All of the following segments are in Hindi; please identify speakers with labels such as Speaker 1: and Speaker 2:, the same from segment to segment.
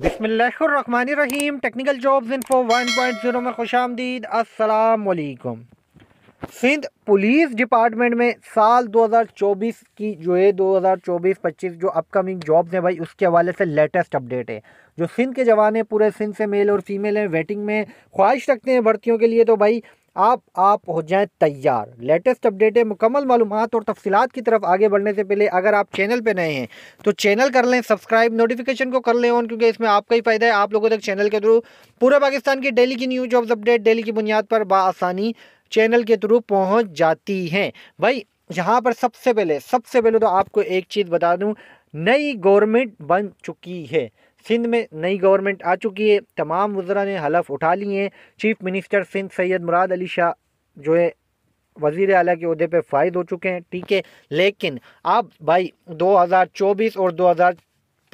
Speaker 1: बिसमीम टेक्निकल जॉब्स इन्फो 1.0 में खुश आमदीद असलकम सिंध पुलिस डिपार्टमेंट में साल 2024 की जो है 2024-25 जो अपकमिंग जॉब्स हैं भाई उसके हवाले से लेटेस्ट अपडेट है जो सिंध के जवान हैं पूरे सिंध से मेल और फीमेल हैं वेटिंग में ख्वाहिश रखते हैं भर्तियों के लिए तो भाई आप आप हो जाएं तैयार लेटेस्ट अपडेटें मुकम्मल मालूम और तफसीत की तरफ आगे बढ़ने से पहले अगर आप चैनल पर नए हैं तो चैनल कर लें सब्सक्राइब नोटिफिकेशन को कर लें ऑन क्योंकि इसमें आपका ही फ़ायदा है आप लोगों तक चैनल के थ्रू पूरे पाकिस्तान की डेली की न्यूज ऑफ अपडेट डेली की बुनियाद पर बसानी चैनल के थ्रू पहुँच जाती हैं भाई यहाँ पर सबसे पहले सबसे पहले तो आपको एक चीज़ बता दूँ नई गवर्नमेंट बन चुकी है सिंध में नई गवर्नमेंट आ चुकी है तमाम वज्रा ने हलफ उठा लिए हैं चीफ मिनिस्टर सिंध सैयद मुराद अली शाह जो है वजीर अला के अहदे पर फायद हो चुके हैं ठीक है लेकिन अब भाई 2024 और हज़ार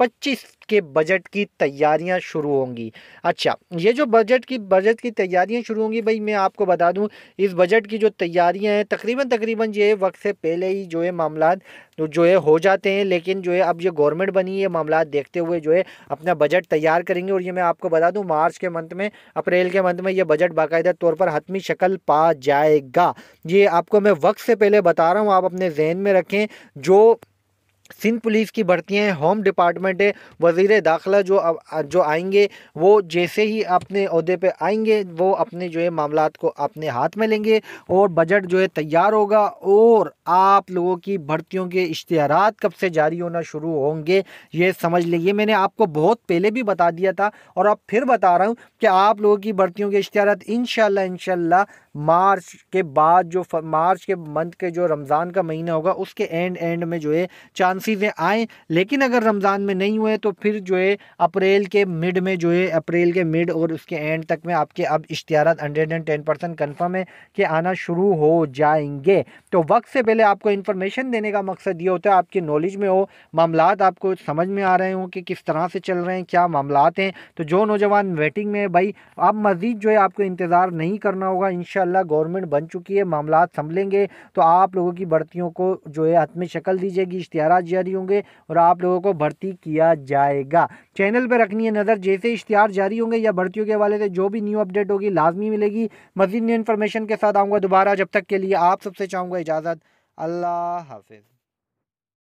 Speaker 1: 2025 के बजट की तैयारियां शुरू होंगी अच्छा ये जो बजट की बजट की तैयारियां शुरू होंगी भाई मैं आपको बता दूं इस बजट की जो तैयारियां हैं तकरीबन तकरीबन ये वक्त से पहले ही जो है मामला जो है हो जाते हैं लेकिन जो है अब ये गवर्नमेंट बनी है मामला देखते हुए जो है अपना बजट तैयार करेंगे और ये मैं आपको बता दूँ मार्च के मंथ में अप्रैल के मंथ में ये बजट बाकायदा तौर पर हतमी शक्ल पा जाएगा ये आपको मैं वक्त से पहले बता रहा हूँ आप अपने जहन में रखें जो सिंध पुलिस की भर्तियाँ हैं होम डिपार्टमेंट है वजीर दाखिला जो जो आएंगे वो जैसे ही अपने अहदे पे आएंगे वो अपने जो है मामला को अपने हाथ में लेंगे और बजट जो है तैयार होगा और आप लोगों की भर्तियों के इश्तहार कब से जारी होना शुरू होंगे ये समझ लीजिए मैंने आपको बहुत पहले भी बता दिया था और अब फिर बता रहा हूँ कि आप लोगों की भर्तियों के इश्तहार इन शाला मार्च के बाद जो मार्च के मंथ के जो रमज़ान का महीना होगा उसके एंड एंड में जो है चांसेज़ें आएँ लेकिन अगर रमज़ान में नहीं हुए तो फिर जो है अप्रैल के मिड में जो है अप्रैल के मिड और उसके एंड तक में आपके अब इश्तहार hundred and ten percent confirm है कि आना शुरू हो जाएंगे तो वक्त से पहले पहले आपको इन्फॉर्मेशन देने का मकसद ये होता है आपके नॉलेज में हो मामला आपको समझ में आ रहे हों कि किस तरह से चल रहे हैं क्या मामला हैं तो जो नौजवान वेटिंग में है भाई अब मज़ीद जो है आपको इंतज़ार नहीं करना होगा इन गवर्नमेंट बन चुकी है मामला संभलेंगे तो आप लोगों की भर्तियों को जो है हतम शक्ल दी जाएगी इश्तहार जारी होंगे और आप लोगों को भर्ती किया जाएगा चैनल पर रखनी है नज़र जैसे इश्तहार जारी होंगे या भर्तियों के हवाले से जो भी न्यू अपडेट होगी लाजमी मिलेगी मजीद न्यू इन्फॉर्मेशन के साथ आऊँगा दोबारा जब तक के लिए आप सबसे चाहूँगा इजाज़त अल्लाह हाफिज़